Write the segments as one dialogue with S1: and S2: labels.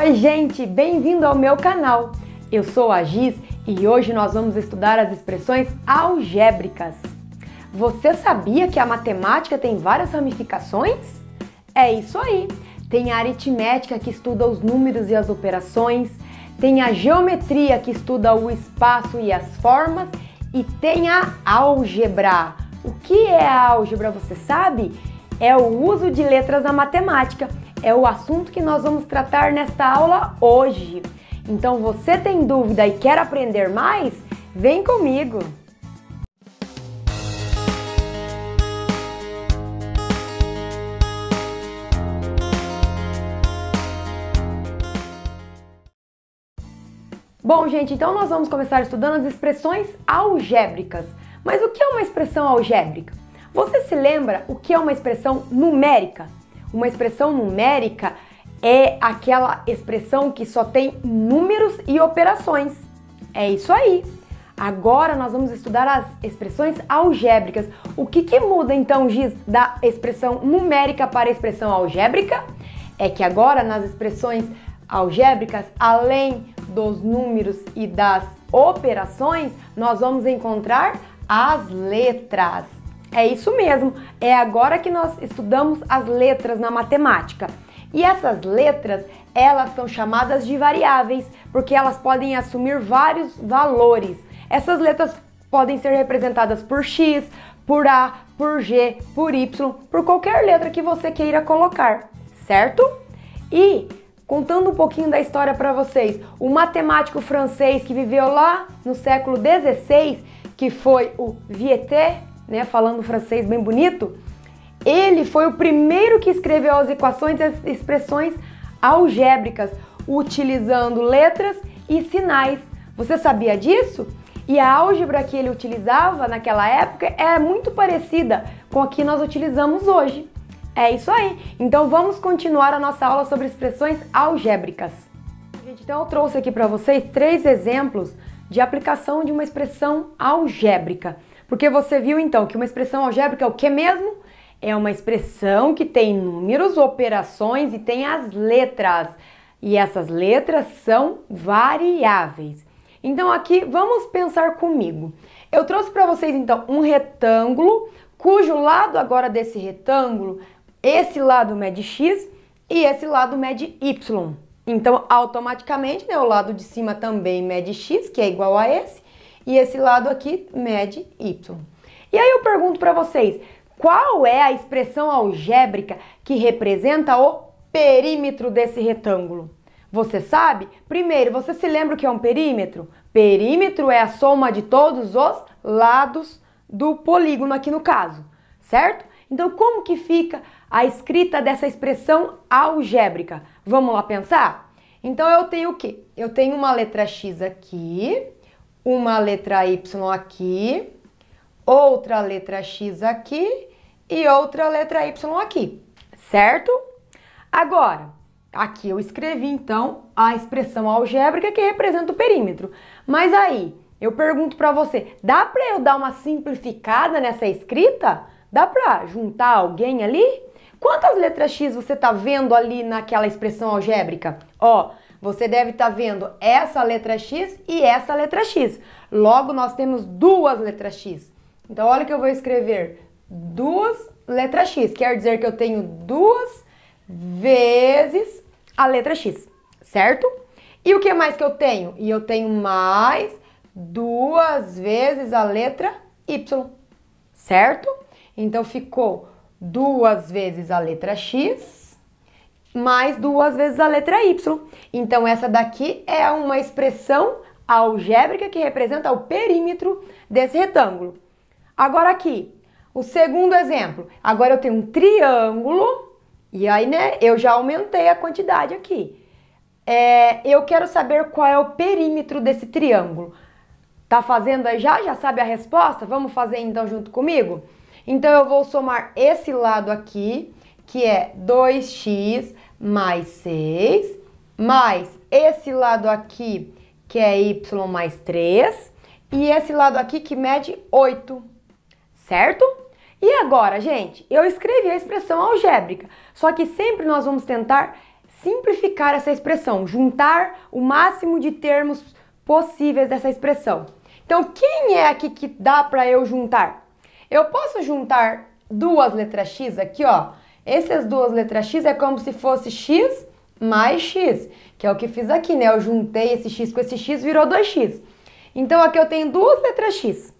S1: Oi, gente, bem-vindo ao meu canal. Eu sou a Giz e hoje nós vamos estudar as expressões algébricas. Você sabia que a matemática tem várias ramificações? É isso aí. Tem a aritmética que estuda os números e as operações, tem a geometria que estuda o espaço e as formas e tem a álgebra. O que é a álgebra, você sabe? É o uso de letras na matemática é o assunto que nós vamos tratar nesta aula hoje. Então, você tem dúvida e quer aprender mais? Vem comigo! Bom, gente, então nós vamos começar estudando as expressões algébricas. Mas o que é uma expressão algébrica? Você se lembra o que é uma expressão numérica? Uma expressão numérica é aquela expressão que só tem números e operações. É isso aí. Agora nós vamos estudar as expressões algébricas. O que, que muda então, Giz, da expressão numérica para a expressão algébrica? É que agora nas expressões algébricas, além dos números e das operações, nós vamos encontrar as letras. É isso mesmo, é agora que nós estudamos as letras na matemática. E essas letras, elas são chamadas de variáveis, porque elas podem assumir vários valores. Essas letras podem ser representadas por x, por a, por g, por y, por qualquer letra que você queira colocar, certo? E contando um pouquinho da história para vocês, o matemático francês que viveu lá no século 16, que foi o Viète né, falando francês bem bonito, ele foi o primeiro que escreveu as equações e as expressões algébricas, utilizando letras e sinais. Você sabia disso? E a álgebra que ele utilizava naquela época é muito parecida com a que nós utilizamos hoje. É isso aí. Então vamos continuar a nossa aula sobre expressões algébricas. Gente, então eu trouxe aqui para vocês três exemplos de aplicação de uma expressão algébrica. Porque você viu então que uma expressão algébrica é o que mesmo? É uma expressão que tem números, operações e tem as letras. E essas letras são variáveis. Então aqui vamos pensar comigo. Eu trouxe para vocês então um retângulo cujo lado agora desse retângulo, esse lado mede x e esse lado mede y. Então automaticamente né, o lado de cima também mede x, que é igual a esse, e esse lado aqui mede y. E aí eu pergunto para vocês, qual é a expressão algébrica que representa o perímetro desse retângulo? Você sabe? Primeiro, você se lembra o que é um perímetro? Perímetro é a soma de todos os lados do polígono aqui no caso, certo? Então, como que fica a escrita dessa expressão algébrica? Vamos lá pensar? Então, eu tenho o quê? Eu tenho uma letra x aqui, uma letra Y aqui, outra letra X aqui e outra letra Y aqui, certo? Agora, aqui eu escrevi então a expressão algébrica que representa o perímetro. Mas aí, eu pergunto para você, dá para eu dar uma simplificada nessa escrita? Dá para juntar alguém ali? Quantas letras X você está vendo ali naquela expressão algébrica? Ó, você deve estar tá vendo essa letra X e essa letra X. Logo, nós temos duas letras X. Então, olha o que eu vou escrever. Duas letras X. Quer dizer que eu tenho duas vezes a letra X, certo? E o que mais que eu tenho? E eu tenho mais duas vezes a letra Y, certo? Então, ficou duas vezes a letra X mais duas vezes a letra Y. Então, essa daqui é uma expressão algébrica que representa o perímetro desse retângulo. Agora aqui, o segundo exemplo. Agora eu tenho um triângulo e aí, né, eu já aumentei a quantidade aqui. É, eu quero saber qual é o perímetro desse triângulo. Tá fazendo aí já? Já sabe a resposta? Vamos fazer então junto comigo? Então eu vou somar esse lado aqui, que é 2x mais 6, mais esse lado aqui, que é y mais 3, e esse lado aqui que mede 8, certo? E agora, gente, eu escrevi a expressão algébrica, só que sempre nós vamos tentar simplificar essa expressão, juntar o máximo de termos possíveis dessa expressão. Então, quem é aqui que dá para eu juntar? Eu posso juntar duas letras x aqui, ó, essas duas letras x é como se fosse x mais x, que é o que fiz aqui, né? Eu juntei esse x com esse x, virou 2x. Então aqui eu tenho duas letras x.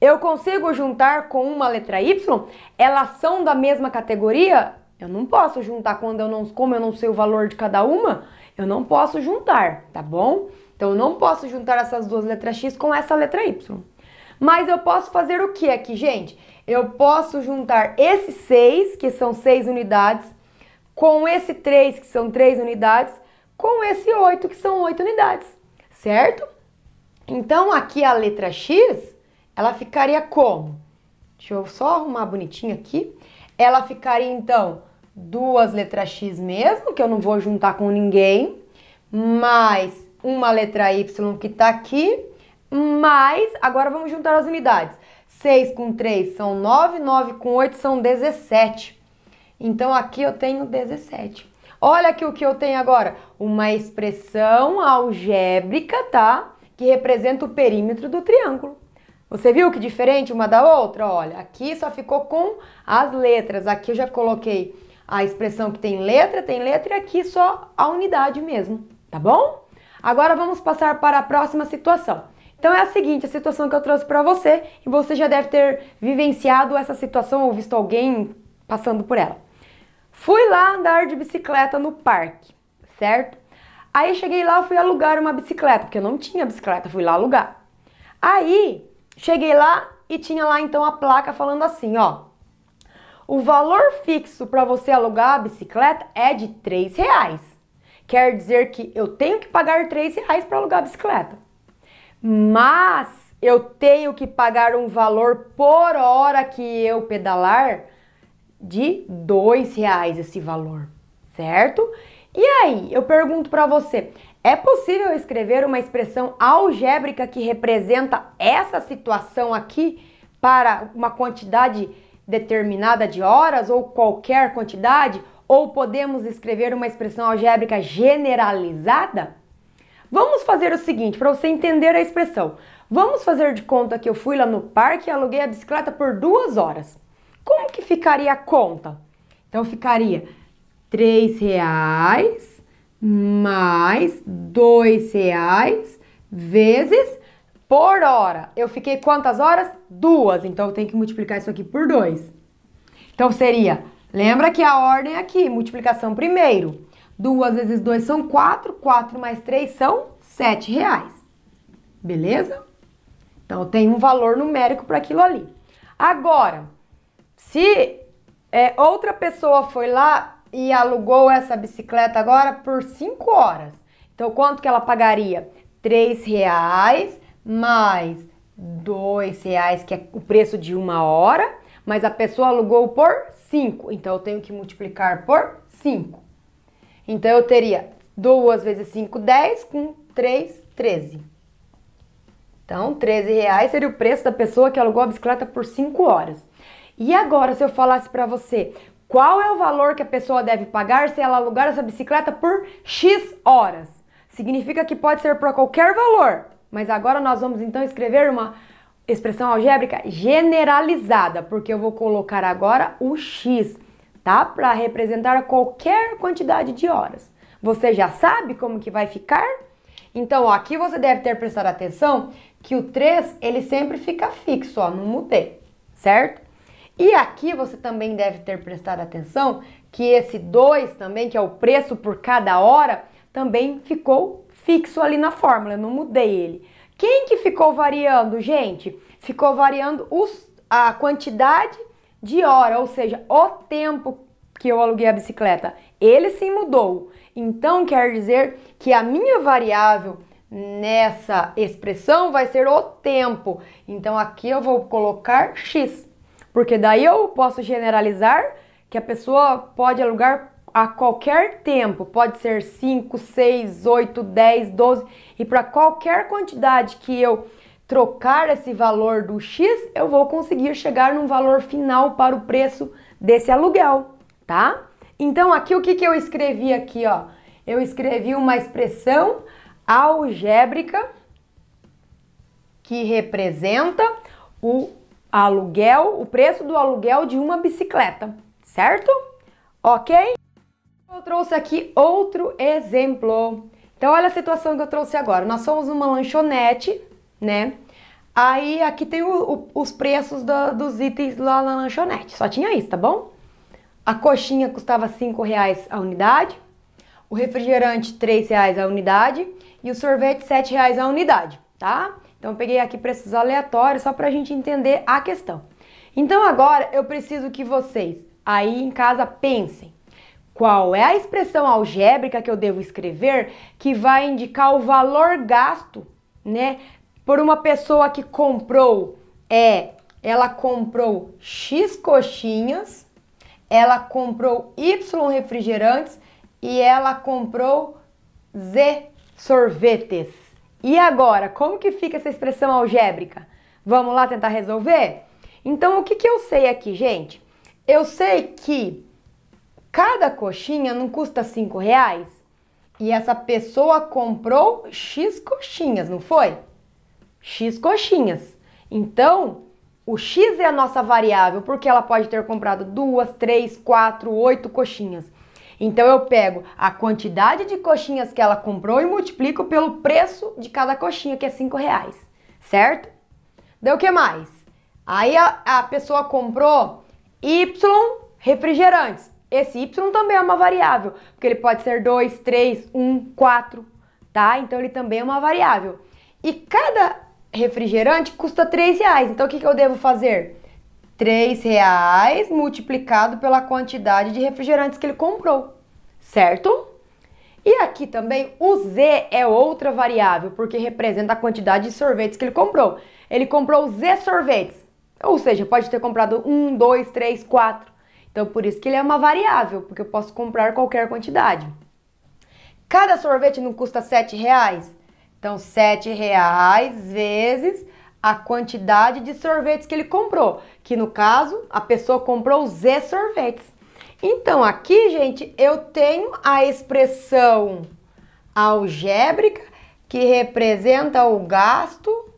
S1: Eu consigo juntar com uma letra y? Elas são da mesma categoria? Eu não posso juntar quando eu não, como eu não sei o valor de cada uma, eu não posso juntar, tá bom? Então eu não posso juntar essas duas letras x com essa letra y. Mas eu posso fazer o que aqui, gente? eu posso juntar esses seis, que são seis unidades, com esse três, que são três unidades, com esse oito, que são oito unidades, certo? Então, aqui a letra X, ela ficaria como? Deixa eu só arrumar bonitinho aqui. Ela ficaria, então, duas letras X mesmo, que eu não vou juntar com ninguém, mais uma letra Y que está aqui, mais, agora vamos juntar as unidades. 6 com 3 são 9, 9 com 8 são 17. Então aqui eu tenho 17. Olha aqui o que eu tenho agora, uma expressão algébrica, tá? Que representa o perímetro do triângulo. Você viu que diferente uma da outra? Olha, aqui só ficou com as letras. Aqui eu já coloquei a expressão que tem letra, tem letra, e aqui só a unidade mesmo, tá bom? Agora vamos passar para a próxima situação. Então é a seguinte, a situação que eu trouxe para você, e você já deve ter vivenciado essa situação ou visto alguém passando por ela. Fui lá andar de bicicleta no parque, certo? Aí cheguei lá, fui alugar uma bicicleta, porque eu não tinha bicicleta, fui lá alugar. Aí cheguei lá e tinha lá então a placa falando assim, ó: o valor fixo para você alugar a bicicleta é de três reais. Quer dizer que eu tenho que pagar três reais para alugar a bicicleta mas eu tenho que pagar um valor por hora que eu pedalar de dois reais esse valor, certo? E aí, eu pergunto para você, é possível escrever uma expressão algébrica que representa essa situação aqui para uma quantidade determinada de horas ou qualquer quantidade? Ou podemos escrever uma expressão algébrica generalizada? Vamos fazer o seguinte, para você entender a expressão. Vamos fazer de conta que eu fui lá no parque e aluguei a bicicleta por duas horas. Como que ficaria a conta? Então ficaria três reais mais dois reais vezes por hora. Eu fiquei quantas horas? Duas. Então eu tenho que multiplicar isso aqui por dois. Então seria, lembra que a ordem é aqui, multiplicação primeiro. 2 vezes 2 são 4, 4 mais 3 são 7 reais. Beleza? Então, tem um valor numérico para aquilo ali. Agora, se é, outra pessoa foi lá e alugou essa bicicleta agora por 5 horas, então quanto que ela pagaria? 3 reais mais 2 reais, que é o preço de uma hora, mas a pessoa alugou por 5, então eu tenho que multiplicar por 5. Então, eu teria 2 vezes 5, 10, com 3, 13. Então, 13 reais seria o preço da pessoa que alugou a bicicleta por 5 horas. E agora, se eu falasse para você qual é o valor que a pessoa deve pagar se ela alugar essa bicicleta por X horas? Significa que pode ser para qualquer valor. Mas agora nós vamos então escrever uma expressão algébrica generalizada, porque eu vou colocar agora o X tá? Para representar qualquer quantidade de horas. Você já sabe como que vai ficar? Então, ó, aqui você deve ter prestado atenção que o 3, ele sempre fica fixo, ó, não mudei, certo? E aqui você também deve ter prestado atenção que esse 2 também, que é o preço por cada hora, também ficou fixo ali na fórmula, eu não mudei ele. Quem que ficou variando, gente? Ficou variando os, a quantidade de hora, ou seja, o tempo que eu aluguei a bicicleta, ele se mudou. Então quer dizer que a minha variável nessa expressão vai ser o tempo. Então aqui eu vou colocar x, porque daí eu posso generalizar que a pessoa pode alugar a qualquer tempo, pode ser 5, 6, 8, 10, 12 e para qualquer quantidade que eu trocar esse valor do X, eu vou conseguir chegar num valor final para o preço desse aluguel, tá? Então aqui o que, que eu escrevi aqui, ó? Eu escrevi uma expressão algébrica que representa o aluguel, o preço do aluguel de uma bicicleta, certo? Ok? Eu trouxe aqui outro exemplo. Então olha a situação que eu trouxe agora. Nós somos uma lanchonete, né? Aí aqui tem o, o, os preços do, dos itens lá na lanchonete. Só tinha isso, tá bom? A coxinha custava cinco reais a unidade, o refrigerante três reais a unidade e o sorvete sete reais a unidade, tá? Então peguei aqui preços aleatórios só pra gente entender a questão. Então agora eu preciso que vocês aí em casa pensem qual é a expressão algébrica que eu devo escrever que vai indicar o valor gasto, né, por uma pessoa que comprou é ela comprou X coxinhas, ela comprou Y refrigerantes e ela comprou Z sorvetes. E agora, como que fica essa expressão algébrica? Vamos lá tentar resolver? Então, o que, que eu sei aqui, gente? Eu sei que cada coxinha não custa 5 reais. E essa pessoa comprou X coxinhas, não foi? X coxinhas. Então, o X é a nossa variável, porque ela pode ter comprado duas, três, quatro, oito coxinhas. Então eu pego a quantidade de coxinhas que ela comprou e multiplico pelo preço de cada coxinha, que é cinco reais, certo? Deu o que mais? Aí a, a pessoa comprou Y refrigerantes. Esse Y também é uma variável, porque ele pode ser 2, 3, 1, 4, tá? Então ele também é uma variável. E cada refrigerante custa 3 reais. Então o que, que eu devo fazer? 3 reais multiplicado pela quantidade de refrigerantes que ele comprou, certo? E aqui também o Z é outra variável, porque representa a quantidade de sorvetes que ele comprou. Ele comprou Z sorvetes, ou seja, pode ter comprado um, dois, três, quatro. Então por isso que ele é uma variável, porque eu posso comprar qualquer quantidade. Cada sorvete não custa 7 reais? Então, sete reais vezes a quantidade de sorvetes que ele comprou, que no caso a pessoa comprou Z sorvetes. Então, aqui, gente, eu tenho a expressão algébrica que representa o gasto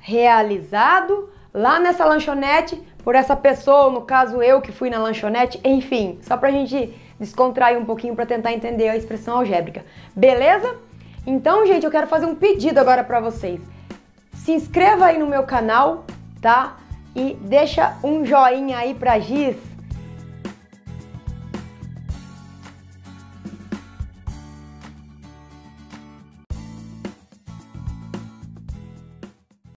S1: realizado lá nessa lanchonete por essa pessoa, no caso eu que fui na lanchonete, enfim, só pra gente descontrair um pouquinho para tentar entender a expressão algébrica. Beleza? Então, gente, eu quero fazer um pedido agora para vocês. Se inscreva aí no meu canal, tá? E deixa um joinha aí pra Giz